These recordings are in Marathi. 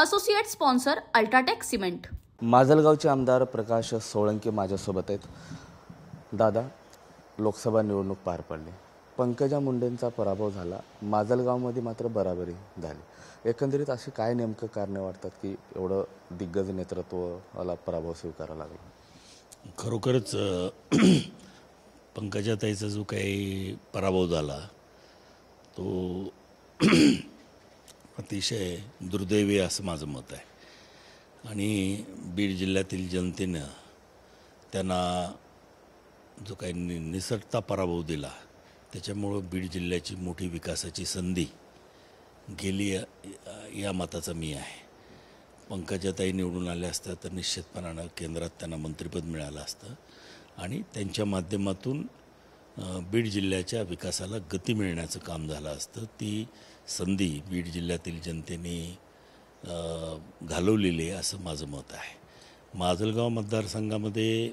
असोसिएट स्पॉन्सर अल्ट्राटेक सिमेंट माजलगावचे आमदार प्रकाश सोळंके माझ्यासोबत आहेत दादा लोकसभा निवडणूक पार पडली पंकजा मुंडेंचा पराभव झाला माजलगावमध्ये मात्र बराबरी झाली एकंदरीत अशी काय नेमकं कारणं वाटतात की एवढं दिग्गज नेतृत्वाला पराभव स्वीकारावा लागला खरोखरच पंकजाताईचा जो काही पराभव झाला तो अतिशय दुर्दैवी असं माझं मत आहे आणि बीड जिल्ह्यातील जनतेनं त्यांना जो काही नि निसटता पराभव दिला त्याच्यामुळं बीड जिल्ह्याची मोठी विकासाची संधी गेली या मताचं मी आहे पंकजाताई निवडून आल्या असत्या तर निश्चितपणानं केंद्रात त्यांना मंत्रिपद मिळालं असतं आणि त्यांच्या माध्यमातून बीड जिल्ह्याच्या विकासाला गती मिळण्याचं काम झालं असतं ती संधी बीड जिल्ह्यातील जनतेने घालवलेली आहे असं माझं मत आहे माजलगाव मतदारसंघामध्ये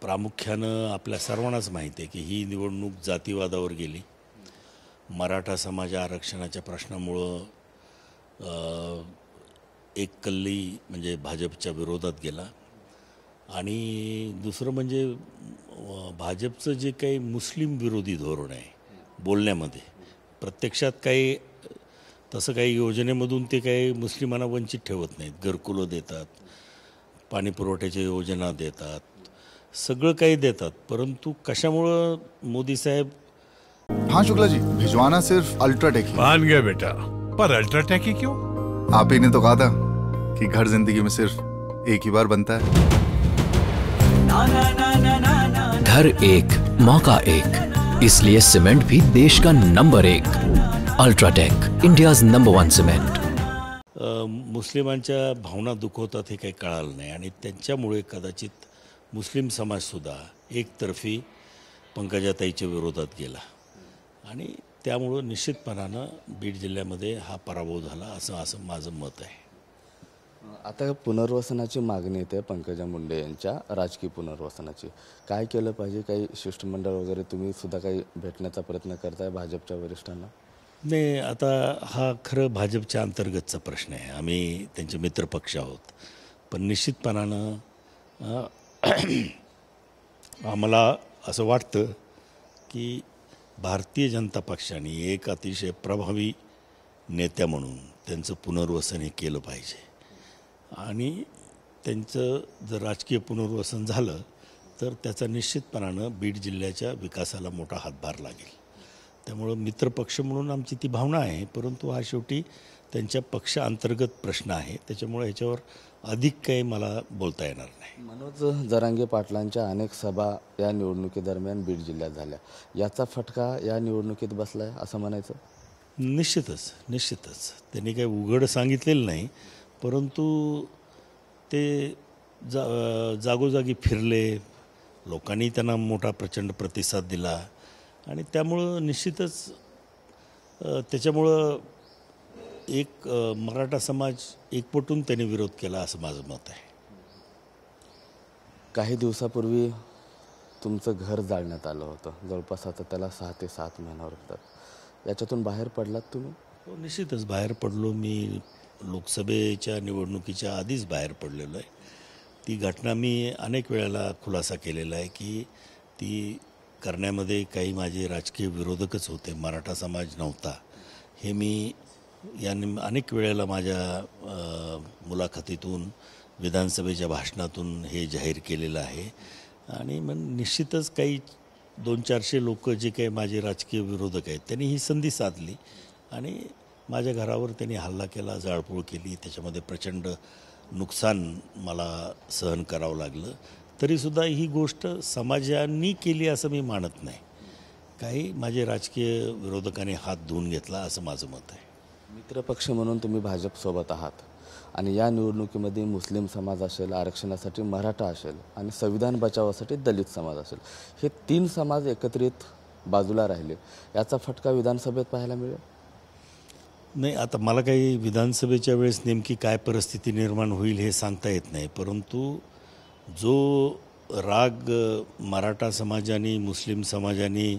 प्रामुख्यानं आपल्या सर्वांनाच माहिती आहे की ही निवडणूक जातीवादावर गेली मराठा समाज आरक्षणाच्या प्रश्नामुळं एक कल्ली म्हणजे भाजपच्या विरोधात गेला आणि दुसरं म्हणजे भाजपचं जे काही मुस्लिम विरोधी धोरण आहे बोलण्यामध्ये प्रत्यक्षात काही तसं काही योजनेमधून ते काही मुस्लिमांना वंचित ठेवत नाहीत घरकुलं देतात पाणी पुरवठ्याच्या योजना देतात सगळं काही देतात परंतु कशामुळं मोदी साहेब शुक्ला जी भिजवाना सिर्फ अल्ट्राटेक मान गया बेटा पर अल्ट्राटेक ही क्यों आप ही तो कहा की घर जिंदगी में सिर्फ एक ही बार बनता है घर एक मौका एक इसलिए सीमेंट भी देश का नंबर एक UltraTech India number one cement मुस्लिमांच्या भावना दुखवतात हे काही कळालं नाही आणि त्यांच्यामुळे कदाचित मुस्लिम समाजसुद्धा एकतर्फी पंकजाताईच्या विरोधात गेला आणि त्यामुळं निश्चितपणानं बीड जिल्ह्यामध्ये हा पराभव झाला असं असं माझं मत आहे आता पुनर्वसनाची मागणी येते पंकजा मुंडे यांच्या राजकीय पुनर्वसनाची काय केलं पाहिजे काही शिष्टमंडळ वगैरे तुम्ही सुद्धा काही भेटण्याचा प्रयत्न करताय भाजपच्या वरिष्ठांना नाही आता हा खरं भाजपच्या अंतर्गतचा प्रश्न आहे आम्ही त्यांचे मित्रपक्ष आहोत पण निश्चितपणानं आम्हाला असं वाटतं की भारतीय जनता पक्षाने एक अतिशय प्रभावी नेत्या म्हणून त्यांचं पुनर्वसन हे केलं पाहिजे आणि त्यांचं जर राजकीय पुनर्वसन झालं तर त्याचा निश्चितपणानं बीड जिल्ह्याच्या विकासाला मोठा हातभार लागेल त्यामुळं मित्रपक्ष म्हणून आमची ती भावना आहे परंतु हा शेवटी त्यांच्या पक्ष अंतर्गत प्रश्न आहे त्याच्यामुळे ह्याच्यावर अधिक काही मला बोलता येणार नाही मनोज जरांगे पाटलांच्या अनेक सभा या निवडणुकीदरम्यान बीड जिल्ह्यात झाल्या याचा फटका या निवडणुकीत बसला आहे असं म्हणायचं निश्चितच निश्चितच त्यांनी काही उघड सांगितलेलं नाही परंतु ते जा जागोजागी फिरले लोकांनी त्यांना मोठा प्रचंड प्रतिसाद दिला आणि त्यामुळं निश्चितच त्याच्यामुळं एक मराठा समाज एकपटून त्याने विरोध केला असं माझं मत आहे काही दिवसापूर्वी तुमचं घर जाळण्यात आलं होतं जवळपास आता त्याला सहा ते सात महिन्यावर होतात याच्यातून बाहेर पडलात तुम्ही हो निश्चितच बाहेर पडलो मी लोकसभेच्या निवडणुकीच्या आधीच बाहेर पडलेलो आहे ती घटना मी अनेक वेळेला खुलासा केलेला आहे की ती करण्यामध्ये काही माझे राजकीय विरोधकच होते मराठा समाज नव्हता हे मी यांनी अनेक वेळेला माझ्या मुलाखतीतून विधानसभेच्या भाषणातून हे जाहीर केलेलं आहे आणि मग निश्चितच काही दोन चारशे लोक जे काही माझे राजकीय विरोधक आहेत त्यांनी ही संधी साधली आणि माझ्या घरावर त्यांनी हल्ला केला जाळपोळ केली त्याच्यामध्ये प्रचंड नुकसान मला सहन करावं लागलं तरीसुद्धा ही गोष्ट समाजांनी केली असं मी मानत नाही काही माझे राजकीय विरोधकांनी हात धुवून घेतला असं माझं मत आहे मित्रपक्ष म्हणून तुम्ही भाजपसोबत आहात आणि या निवडणुकीमध्ये मुस्लिम समाज असेल आरक्षणासाठी मराठा असेल आणि संविधान बचावासाठी दलित समाज असेल हे तीन समाज एकत्रित बाजूला राहिले याचा फटका विधानसभेत पाहायला मिळेल नाही आता मला काही विधानसभेच्या वेळेस नेमकी काय परिस्थिती निर्माण होईल हे सांगता येत नाही परंतु जो राग मराठा समाजाने मुस्लिम समाजाने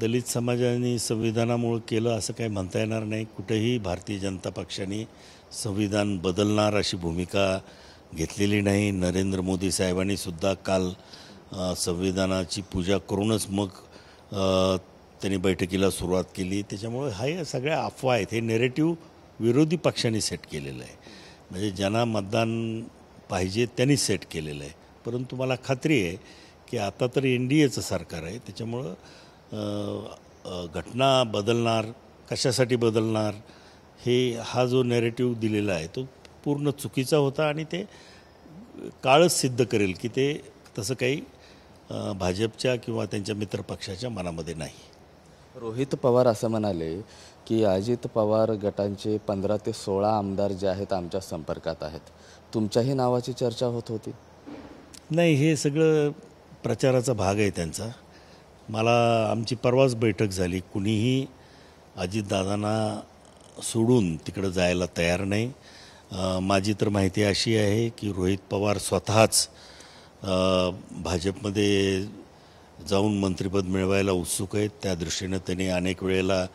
दलित समाजाने संविधानामुळं केलं असं काही म्हणता येणार नाही कुठेही भारतीय जनता पक्षाने संविधान बदलणार अशी भूमिका घेतलेली नाही नरेंद्र मोदी साहेबांनी सुद्धा काल संविधानाची पूजा करूनच मग त्यांनी बैठकीला सुरुवात केली त्याच्यामुळे या सगळ्या अफवा आहेत हे नेरेटिव्ह विरोधी पक्षांनी सेट केलेलं आहे म्हणजे ज्यांना मतदान पाहिजे त्यांनी सेट केलेलं आहे परंतु मला खात्री आहे की आता तर एन डी एचं सरकार आहे त्याच्यामुळं घटना बदलणार कशासाठी बदलणार हे हा जो नेरेटिव्ह दिलेला आहे तो पूर्ण चुकीचा होता आणि ते काळच सिद्ध करेल की ते तसं काही भाजपच्या किंवा त्यांच्या मित्रपक्षाच्या मनामध्ये नाही रोहित पवार असं म्हणाले की अजित पवार गटांचे पंधरा ते सोळा आमदार जे आहेत आमच्या संपर्कात आहेत तुमच्याही नावाची चर्चा होत होती नाही हे सगळं प्रचाराचा भाग आहे त्यांचा मला आमची परवाच बैठक झाली कुणीही अजितदादांना सोडून तिकडं जायला तयार नाही माझी तर माहिती अशी आहे की रोहित पवार स्वतःच भाजपमध्ये जाऊन मंत्रिपद मिळवायला उत्सुक आहेत त्या दृष्टीनं त्यांनी अनेक वेळेला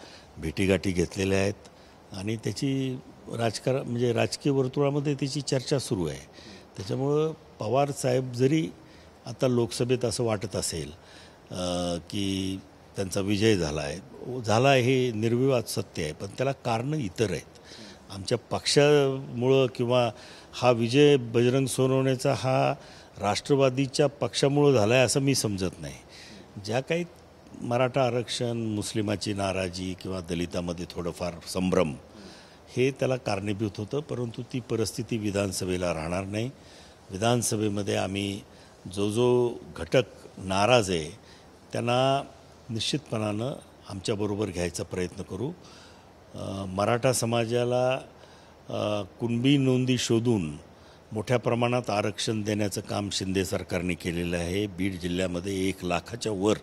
भेटीगाठी घेतलेल्या आहेत आणि त्याची राजकारण म्हणजे राजकीय वर्तुळामध्ये त्याची चर्चा सुरू आहे त्याच्यामुळं पवार साहेब जरी आता लोकसभेत असं वाटत असेल की त्यांचा विजय झाला आहे झाला हे निर्विवाद सत्य आहे पण त्याला कारणं इतर आहेत आमच्या पक्षामुळं किंवा हा विजय बजरंग सोनवण्याचा हा राष्ट्रवादीच्या पक्षामुळं झाला आहे असं मी समजत नाही ज्या काही मराठा आरक्षण मुस्लिमाची नाराजी किंवा दलितामध्ये थोडंफार संभ्रम हे त्याला कारणीभूत होतं परंतु ती परिस्थिती विधानसभेला राहणार नाही विधानसभेमध्ये आम्ही जो जो घटक नाराज आहे त्यांना निश्चितपणानं आमच्याबरोबर घ्यायचा प्रयत्न करू मराठा समाजाला कुणबी नोंदी शोधून मोठ्या प्रमाणात आरक्षण देण्याचं काम शिंदे सरकारने केलेलं आहे बीड जिल्ह्यामध्ये एक लाखाच्या वर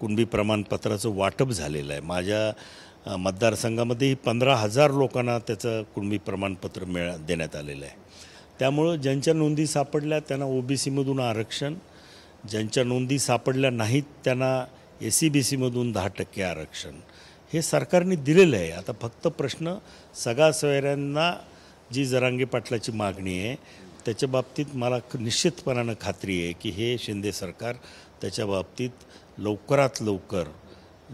कुणबी प्रमाणपत्राचं वाटप झालेलं आहे माझ्या मतदारसंघामध्येही पंधरा हजार लोकांना त्याचं कुणबी प्रमाणपत्र मिळ देण्यात आलेलं आहे त्यामुळं ज्यांच्या नोंदी सापडल्या त्यांना सीमधून आरक्षण ज्यांच्या नोंदी सापडल्या नाहीत त्यांना ए सी बी सीमधून दहा टक्के आरक्षण हे सरकारने दिलेलं आहे आता फक्त प्रश्न सगळ्या सोयऱ्यांना जी जरांगी पाटलाची मागणी आहे त्याच्या बाबतीत मला निश्चितपणानं खात्री आहे की हे शिंदे सरकार त्याच्या बाबतीत लवकरात लवकर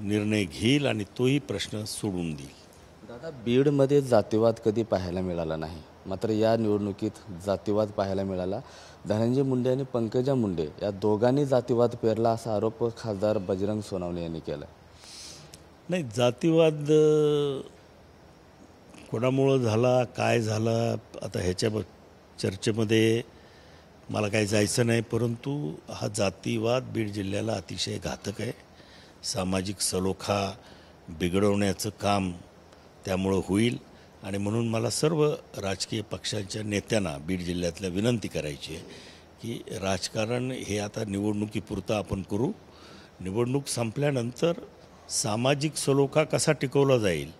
निर्णय घेईल आणि तोही प्रश्न सोडून देईल दादा बीडमध्ये जातीवाद कधी पाहायला मिळाला नाही मात्र या निवडणुकीत जातीवाद पाहायला मिळाला धनंजय मुंडे आणि पंकजा मुंडे या दोघांनी जातीवाद पेरला असा आरोप खासदार बजरंग सोनावणे यांनी केला नाही जातीवाद कोणामुळं झाला काय झाला आता ह्याच्या चर्चेमध्ये मला काही जायचं नाही परंतु हा जातीवाद बीड जिल्ह्याला अतिशय घातक आहे सामाजिक सलोखा बिघडवण्याचं काम त्यामुळं होईल आणि म्हणून मला सर्व राजकीय पक्षांच्या नेत्यांना बीड जिल्ह्यातल्या विनंती करायची आहे की राजकारण हे आता निवडणुकीपुरतं आपण करू निवडणूक संपल्यानंतर सामाजिक सलोखा कसा टिकवला जाईल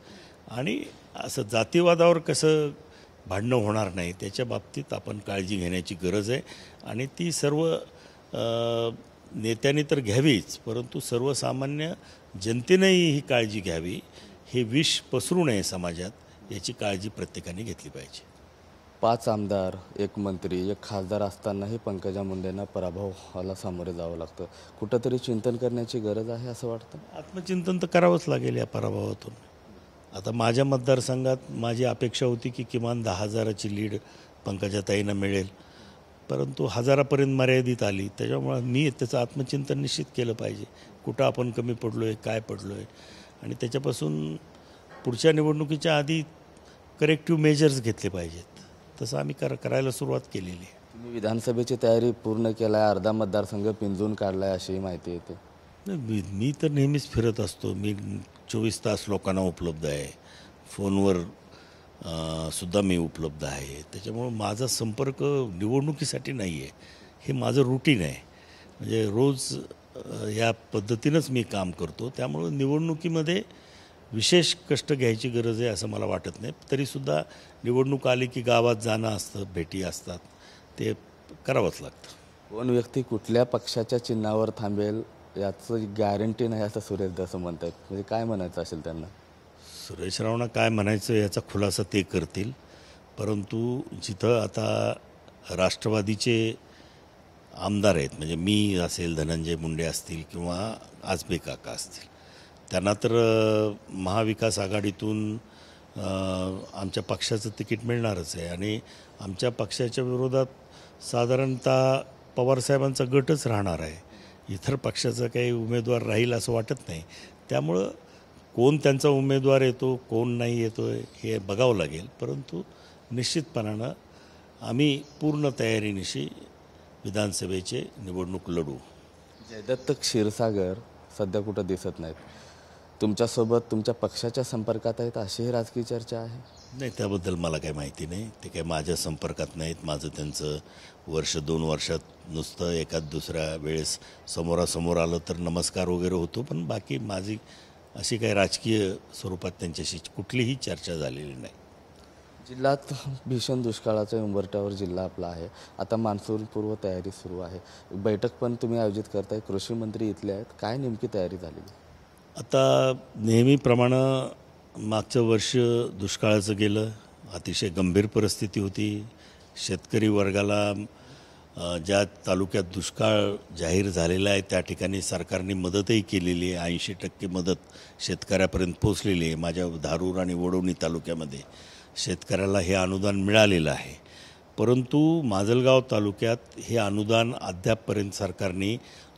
आणि असं जातीवादावर कसं भांडणं होणार नाही त्याच्या बाबतीत आपण काळजी घेण्याची गरज आहे आणि ती सर्व नेत्यांनी तर घ्यावीच परंतु सर्वसामान्य जनतेनेही ही काळजी घ्यावी हे विष पसरू नये समाजात याची काळजी प्रत्येकाने घेतली पाहिजे पाच आमदार एक मंत्री एक खासदार असतानाही पंकजा मुंडेंना पराभवाला सामोरे जावं लागतं कुठंतरी चिंतन करण्याची गरज आहे असं वाटतं आत्मचिंतन तर करावंच लागेल या पराभवातून आता माझ्या मतदारसंघात माझी अपेक्षा होती की किमान दहा हजाराची लीड पंकजाताईनं मिळेल परंतु हजारापर्यंत मर्यादित आली त्याच्यामुळं मी त्याचं आत्मचिंतन निश्चित केलं पाहिजे कुठं आपण कमी पडलो आहे काय पडलो आहे आणि त्याच्यापासून पुढच्या निवडणुकीच्या आधी करेक्टिव्ह मेजर्स घेतले पाहिजेत तसं आम्ही कर करायला सुरुवात केलेली आहे तुम्ही विधानसभेची तयारी पूर्ण केला आहे अर्धा मतदारसंघ पिंजून काढला आहे अशी माहिती येते नाही मी तर नेहमीच फिरत असतो मी चोवीस तास लोकांना उपलब्ध आहे फोनवर सुद्धा मी उपलब्ध आहे त्याच्यामुळं माझा संपर्क निवडणुकीसाठी नाही आहे हे माझं रुटीन आहे म्हणजे रोज या पद्धतीनंच मी काम करतो त्यामुळं निवडणुकीमध्ये विशेष कष्ट घ्यायची गरज आहे असं मला वाटत नाही तरीसुद्धा निवडणूक आली की गावात जाणं असतं भेटी असतात ते करावंच लागतं कोण व्यक्ती कुठल्या पक्षाच्या चिन्हावर थांबेल याचं गॅरंटी नाही असं सुरेश म्हणत आहेत म्हणजे काय म्हणायचं असेल त्यांना सुरेश रावना काय म्हणायचं याचा खुलासा ते करतील परंतु जिथं आता राष्ट्रवादीचे आमदार आहेत म्हणजे मी असेल धनंजय मुंडे असतील किंवा आजबे काका असतील त्यांना तर महाविकास आघाडीतून आमच्या पक्षाचं तिकीट मिळणारच आहे आणि आमच्या पक्षाच्या विरोधात साधारणतः पवारसाहेबांचा गटच राहणार आहे इतर पक्षाचा काही उमेदवार राहील असं वाटत नाही त्यामुळं कोण त्यांचा उमेदवार येतो कोण नाही येतो हे बघावं लागेल परंतु निश्चितपणानं आम्ही पूर्ण तयारीनिशी विधानसभेचे निवडणूक लढू जयदत्त क्षीरसागर सध्या कुठं दिसत नाहीत तुमच्यासोबत तुमच्या पक्षाच्या संपर्कात आहेत अशीही राजकीय चर्चा आहे नाही त्याबद्दल मला काही माहिती नाही ते काही माझ्या संपर्कात नाहीत माझं त्यांचं वर्ष दोन वर्षात नुसतं एका दुसऱ्या वेळेस समोरासमोर आलं तर नमस्कार वगैरे होतो पण बाकी माझी अशी काही राजकीय स्वरूपात त्यांच्याशी कुठलीही चर्चा झालेली नाही जिल्ह्यात भीषण दुष्काळाचा उंबरट्यावर जिल्हा आपला आहे आता मान्सूनपूर्व पूर्व तयारी सुरू आहे बैठक पण तुम्ही आयोजित करताय कृषी मंत्री इथले आहेत काय नेमकी तयारी झालेली आता नेहमीप्रमाणे मागचं वर्ष दुष्काळाचं गेलं अतिशय गंभीर परिस्थिती होती शेतकरी वर्गाला ज्या तालुक्यात दुष्काळ जाहीर झालेला आहे त्या ठिकाणी सरकारने मदतही केलेली आहे ऐंशी टक्के मदत शेतकऱ्यापर्यंत पोचलेली आहे माझ्या धारूर आणि वडवणी तालुक्यामध्ये शेतकऱ्याला हे अनुदान मिळालेलं आहे परंतु माजलगाव तालुक्यात हे अनुदान अद्यापपर्यंत सरकारने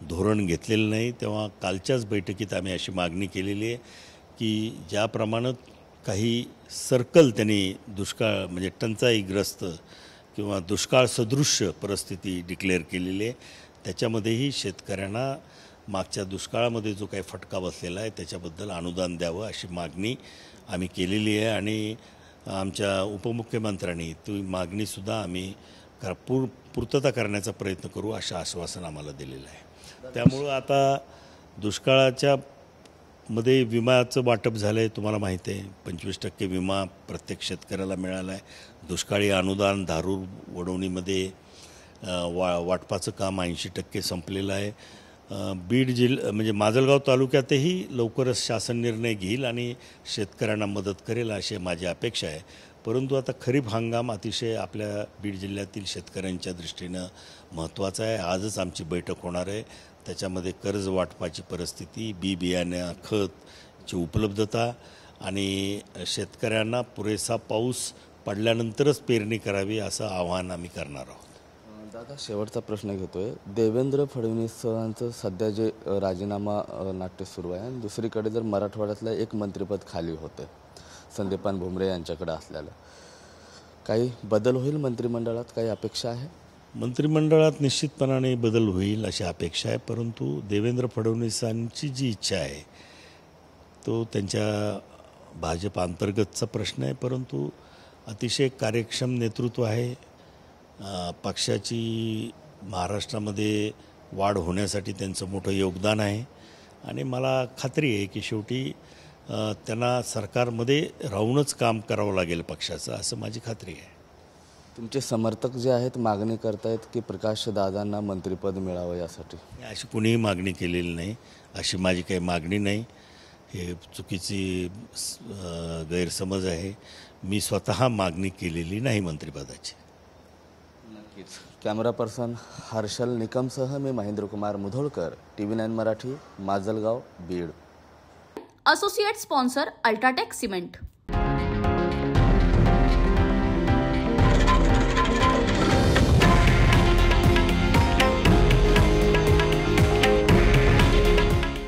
धोरण घेतलेलं नाही तेव्हा कालच्याच बैठकीत आम्ही अशी मागणी केलेली आहे की ज्याप्रमाणे काही सर्कल त्यांनी दुष्काळ म्हणजे टंचाईग्रस्त किंवा दुष्काळ सदृश्य परिस्थिती डिक्लेअर केलेली आहे त्याच्यामध्येही शेतकऱ्यांना मागच्या दुष्काळामध्ये जो काही फटका बसलेला आहे त्याच्याबद्दल अनुदान द्यावं अशी मागणी आम्ही केलेली आहे आणि आमच्या उपमुख्यमंत्र्यांनी ती मागणीसुद्धा आम्ही कर पूर पूर्तता करण्याचा प्रयत्न करू असं आश्वासन आम्हाला दिलेलं आहे त्यामुळं आता दुष्काळाच्या मध्ये विम्याचं वाटप झालं आहे तुम्हाला माहिती आहे पंचवीस टक्के विमा प्रत्येक शेतकऱ्याला मिळाला आहे दुष्काळी अनुदान धारूर वडवणीमध्ये वा वाटपाचं काम ऐंशी टक्के संपलेलं आहे बीड जिल म्हणजे माजलगाव तालुक्यातही लवकरच शासन निर्णय घेईल आणि शेतकऱ्यांना मदत करेल अशी माझी अपेक्षा आहे परंतु आता खरीप हंगाम अतिशय आपल्या बीड जिल्ह्यातील शेतकऱ्यांच्या दृष्टीनं महत्त्वाचा आहे आजच आमची बैठक होणार आहे त्याच्यामध्ये कर्ज वाटपाची परिस्थिती बी बियाण्या खतची उपलब्धता आणि शेतकऱ्यांना पुरेसा पाऊस पडल्यानंतरच पेरणी करावी असं आवाहन आम्ही करणार आहोत दादा शेवटचा प्रश्न घेतो आहे देवेंद्र फडणवीस सरांचं सध्या जे राजीनामा नाट्य सुरू आहे आणि दुसरीकडे जर मराठवाड्यातलं एक मंत्रिपद खाली होतं संदीपान भुमरे यांच्याकडे असलेलं काही बदल होईल मंत्रिमंडळात काही अपेक्षा आहे मंत्रिमंडळात निश्चितपणाने बदल होईल अशी अपेक्षा आहे परंतु देवेंद्र फडणवीसांची जी इच्छा आहे तो त्यांच्या भाजप अंतर्गतचा प्रश्न आहे परंतु अतिशय कार्यक्षम नेतृत्व आहे पक्षाची महाराष्ट्रामध्ये वाढ होण्यासाठी त्यांचं मोठं योगदान आहे आणि मला खात्री आहे की शेवटी त्यांना सरकारमध्ये राहूनच काम करावं लागेल पक्षाचं असं माझी खात्री आहे तुमचे समर्थक जे आहेत मागणी करतायत की प्रकाश दादांना मंत्रिपद मिळावं यासाठी अशी कुणीही मागणी केलेली नाही अशी माझी काही मागणी नाही हे चुकीची गैरसमज आहे मी स्वतः मागणी केलेली नाही मंत्रिपदाची नक्कीच कॅमेरा पर्सन हर्षल निकमसह मी Mahendrakumar Mudholkar TV nine Marathi Majalgaon Beed associate sponsor UltraTech cement